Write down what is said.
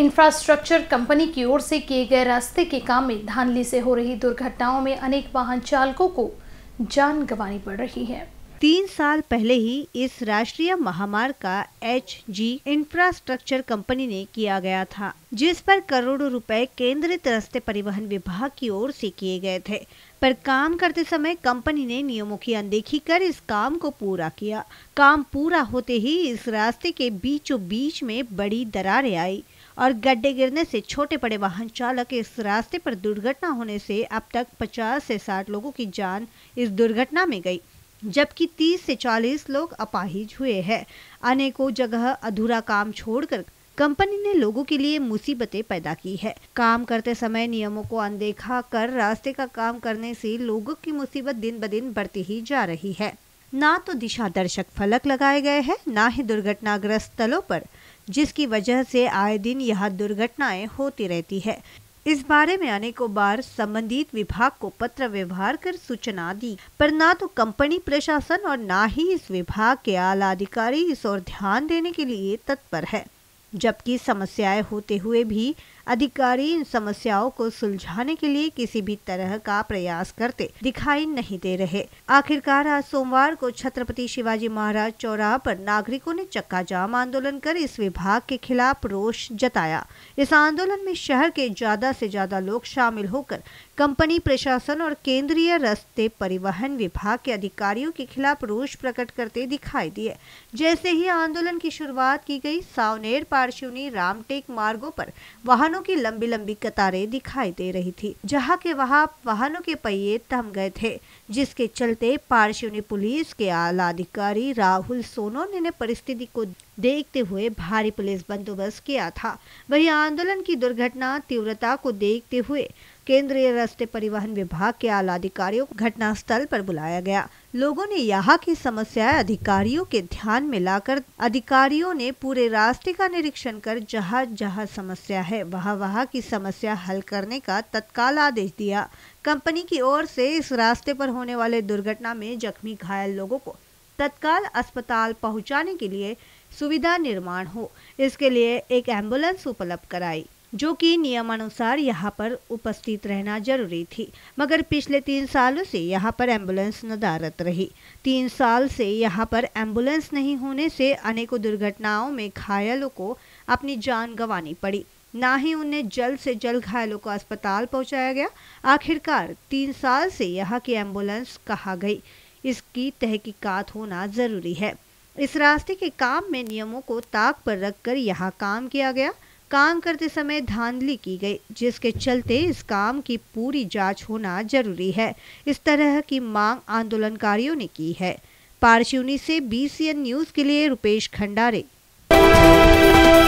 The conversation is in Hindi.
इंफ्रास्ट्रक्चर कंपनी की ओर से किए गए रास्ते के काम में धानली से हो रही दुर्घटनाओं में अनेक वाहन चालकों को जान गंवानी पड़ रही है तीन साल पहले ही इस राष्ट्रीय महामार्ग का एच जी इंफ्रास्ट्रक्चर कंपनी ने किया गया था जिस पर करोड़ों रुपए केंद्रित रास्ते परिवहन विभाग की ओर से किए गए थे पर काम करते समय कंपनी ने नियमों की अनदेखी कर इस काम को पूरा किया काम पूरा होते ही इस रास्ते के बीचों बीच में बड़ी दरारें आई और गड्ढे गिरने से छोटे बड़े वाहन चालक इस रास्ते पर दुर्घटना होने से अब तक 50 से 60 लोगों की जान इस दुर्घटना में गई जबकि 30 से 40 लोग अपाहिज हुए हैं अनेकों जगह अधूरा काम छोड़कर कंपनी ने लोगों के लिए मुसीबतें पैदा की है काम करते समय नियमों को अनदेखा कर रास्ते का काम करने से लोगों की मुसीबत दिन ब दिन बढ़ती ही जा रही है ना तो दिशा दर्शक फलक लगाए गए हैं ना ही दुर्घटनाग्रस्त स्थलों पर जिसकी वजह से आए दिन यहाँ दुर्घटनाएं होती रहती है इस बारे में अनेकों बार संबंधित विभाग को पत्र व्यवहार कर सूचना दी पर ना तो कंपनी प्रशासन और ना ही इस विभाग के आला अधिकारी इस ओर ध्यान देने के लिए तत्पर है जबकि समस्याएं होते हुए भी अधिकारी इन समस्याओं को सुलझाने के लिए किसी भी तरह का प्रयास करते दिखाई नहीं दे रहे आखिरकार आज सोमवार को छत्रपति शिवाजी महाराज चौराह पर नागरिकों ने चक्का जाम आंदोलन कर इस विभाग के खिलाफ रोष जताया इस आंदोलन में शहर के ज्यादा से ज्यादा लोग शामिल होकर कंपनी प्रशासन और केंद्रीय रस्ते परिवहन विभाग के अधिकारियों के खिलाफ रोष प्रकट करते दिखाई दिए जैसे ही आंदोलन की शुरुआत की गई सावनेर पारशिवनी रामटेक मार्गो पर वाहन वाहनों की लंबी लंबी कतारें दिखाई दे रही थी जहाँ के वहाँ वाहनों के पहिए थम गए थे जिसके चलते पार्शिवनी पुलिस के आला अधिकारी राहुल सोनोने ने परिस्थिति को देखते हुए भारी पुलिस बंदोबस्त किया था वहीं आंदोलन की दुर्घटना तीव्रता को देखते हुए केंद्रीय रास्ते परिवहन विभाग के आला अधिकारियों को स्थल पर बुलाया गया लोगों ने यहाँ की समस्याएं अधिकारियों के ध्यान में लाकर अधिकारियों ने पूरे रास्ते का निरीक्षण कर जहाँ जहाँ समस्या है वहाँ वहाँ की समस्या हल करने का तत्काल आदेश दिया कंपनी की ओर से इस रास्ते पर होने वाले दुर्घटना में जख्मी घायल लोगों को तत्काल अस्पताल पहुंचाने के लिए सुविधा निर्माण हो इसके लिए एक एम्बुलेंस उपलब्ध कराई जो कि नियमानुसार यहाँ पर उपस्थित रहना जरूरी थी मगर पिछले तीन सालों से यहाँ पर एम्बुलेंस नदारत रही तीन साल से यहाँ पर एम्बुलेंस नहीं होने से अनेकों दुर्घटनाओं में घायलों को अपनी जान गंवानी पड़ी ना ही उन्हें जल्द से जल्द घायलों को अस्पताल पहुंचाया गया आखिरकार तीन साल से यहाँ की एम्बुलेंस कहा गई इसकी तहकीकात होना ज़रूरी है इस रास्ते के काम में नियमों को ताक पर रखकर यहाँ काम किया गया काम करते समय धांधली की गई जिसके चलते इस काम की पूरी जांच होना जरूरी है इस तरह की मांग आंदोलनकारियों ने की है पारशिवनी से बी न्यूज़ के लिए रुपेश खंडारे